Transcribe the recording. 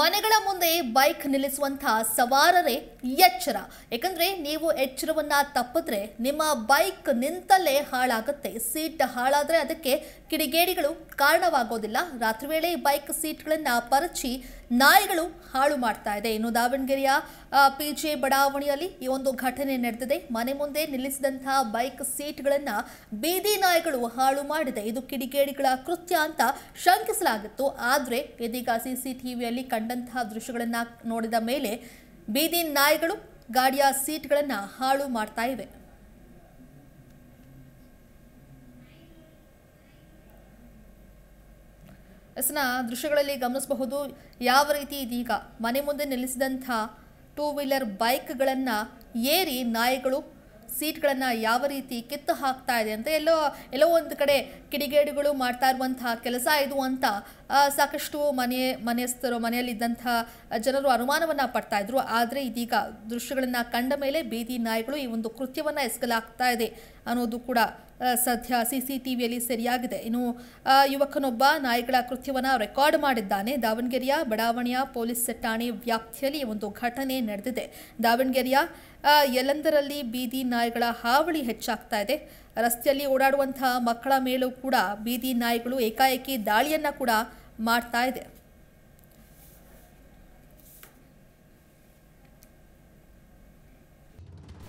ಮನೆಗಳ ಮುಂದೆ ಬೈಕ್ ನಿಲ್ಲಿಸುವಂತಹ ಸವಾರರೇ ಎಚ್ಚರ ಯಾಕಂದ್ರೆ ನೀವು ಎಚ್ಚರವನ್ನ ತಪ್ಪಿದ್ರೆ ನಿಮ್ಮ ಬೈಕ್ ನಿಂತಲ್ಲೇ ಹಾಳಾಗುತ್ತೆ ಸೀಟ್ ಹಾಳಾದರೆ ಅದಕ್ಕೆ ಕಿಡಿಗೇಡಿಗಳು ಕಾರಣವಾಗೋದಿಲ್ಲ ರಾತ್ರಿ ವೇಳೆ ಬೈಕ್ ಸೀಟ್ಗಳನ್ನು ಪರಚಿ ನಾಯಿಗಳು ಹಾಳು ಮಾಡ್ತಾ ಇದೆ ಇನ್ನು ದಾವಣಗೆರೆಯ ಪಿ ಜೆ ಬಡಾವಣೆಯಲ್ಲಿ ಈ ಒಂದು ಘಟನೆ ನಡೆದಿದೆ ಮನೆ ಮುಂದೆ ನಿಲ್ಲಿಸಿದಂತಹ ಬೈಕ್ ಗಳನ್ನ ಬೀದಿ ನಾಯಿಗಳು ಹಾಳು ಮಾಡಿದೆ ಇದು ಕಿಡಿಗೇಡಿಗಳ ಕೃತ್ಯ ಅಂತ ಶಂಕಿಸಲಾಗಿತ್ತು ಆದರೆ ಇದೀಗ ಸಿಸಿಟಿವಿಯಲ್ಲಿ ಕಂಡಂತಹ ದೃಶ್ಯಗಳನ್ನು ನೋಡಿದ ಮೇಲೆ ಬೀದಿ ನಾಯಿಗಳು ಗಾಡಿಯ ಸೀಟ್ಗಳನ್ನು ಹಾಳು ಮಾಡ್ತಾ ಇವೆ ಎಸ್ನ ದೃಶ್ಯಗಳಲ್ಲಿ ಗಮನಿಸಬಹುದು ಯಾವ ರೀತಿ ಇದೀಗ ಮನೆ ಮುಂದೆ ನಿಲ್ಲಿಸಿದಂಥ ಟೂ ವೀಲರ್ ಬೈಕ್ಗಳನ್ನು ಏರಿ ನಾಯಿಗಳು ಸೀಟ್ಗಳನ್ನು ಯಾವ ರೀತಿ ಕಿತ್ತು ಹಾಕ್ತಾ ಇದೆ ಅಂತ ಎಲ್ಲೋ ಎಲ್ಲೋ ಒಂದು ಕಡೆ ಕಿಡಿಗೇಡಿಗಳು ಮಾಡ್ತಾ ಇರುವಂತಹ ಕೆಲಸ ಇದು ಅಂತ ಸಾಕಷ್ಟು ಮನೆ ಮನೆಯಸ್ಥರು ಮನೆಯಲ್ಲಿದ್ದಂಥ ಜನರು ಅನುಮಾನವನ್ನು ಪಡ್ತಾ ಇದ್ರು ಆದರೆ ಇದೀಗ ದೃಶ್ಯಗಳನ್ನು ಕಂಡ ಮೇಲೆ ಬೀದಿ ನಾಯಿಗಳು ಈ ಒಂದು ಕೃತ್ಯವನ್ನು ಎಸಗಲಾಗ್ತಾ ಇದೆ ಅನ್ನೋದು ಕೂಡ ಸದ್ಯ ಸಿ ಸಿ ಟಿ ವಿಯಲ್ಲಿ ಸೆರೆಯಾಗಿದೆ ಇನ್ನು ಯುವಕನೊಬ್ಬ ನಾಯಿಗಳ ಕೃತ್ಯವನ್ನು ರೆಕಾರ್ಡ್ ಮಾಡಿದ್ದಾನೆ ದಾವಣಗೆರೆಯ ಬಡಾವಣೆಯ ಪೊಲೀಸ್ ಠಾಣೆ ವ್ಯಾಪ್ತಿಯಲ್ಲಿ ಒಂದು ಘಟನೆ ನಡೆದಿದೆ ದಾವಣಗೆರೆಯ ಎಲ್ಲಂದರಲ್ಲಿ ಬೀದಿ ನಾಯಿಗಳ ಹಾವಳಿ ಹೆಚ್ಚಾಗ್ತಾ ಇದೆ ರಸ್ತೆಯಲ್ಲಿ ಓಡಾಡುವಂತಹ ಮಕ್ಕಳ ಮೇಲೂ ಕೂಡ ಬೀದಿ ನಾಯಿಗಳು ಏಕಾಏಕಿ ದಾಳಿಯನ್ನು ಕೂಡ ಮಾಡ್ತಾ ಇದೆ